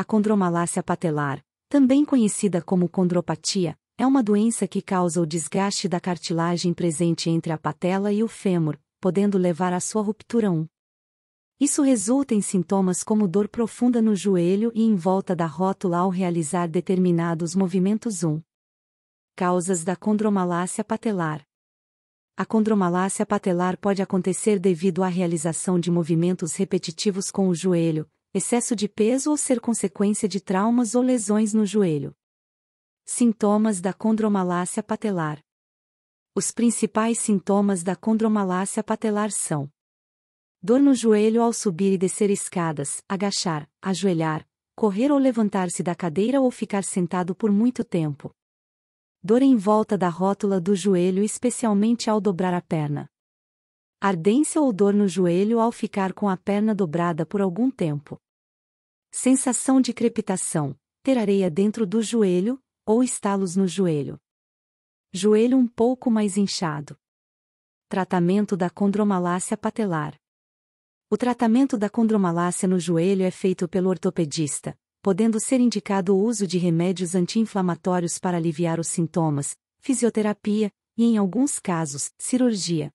A condromalácia patelar, também conhecida como condropatia, é uma doença que causa o desgaste da cartilagem presente entre a patela e o fêmur, podendo levar à sua ruptura 1. Isso resulta em sintomas como dor profunda no joelho e em volta da rótula ao realizar determinados movimentos 1. Causas da condromalácia patelar. A condromalácia patelar pode acontecer devido à realização de movimentos repetitivos com o joelho, excesso de peso ou ser consequência de traumas ou lesões no joelho. Sintomas da condromalácia patelar. Os principais sintomas da condromalácia patelar são dor no joelho ao subir e descer escadas, agachar, ajoelhar, correr ou levantar-se da cadeira ou ficar sentado por muito tempo. Dor em volta da rótula do joelho, especialmente ao dobrar a perna. Ardência ou dor no joelho ao ficar com a perna dobrada por algum tempo. Sensação de crepitação, ter areia dentro do joelho, ou estalos no joelho. Joelho um pouco mais inchado. Tratamento da condromalácia patelar. O tratamento da condromalácia no joelho é feito pelo ortopedista, podendo ser indicado o uso de remédios anti-inflamatórios para aliviar os sintomas, fisioterapia e, em alguns casos, cirurgia.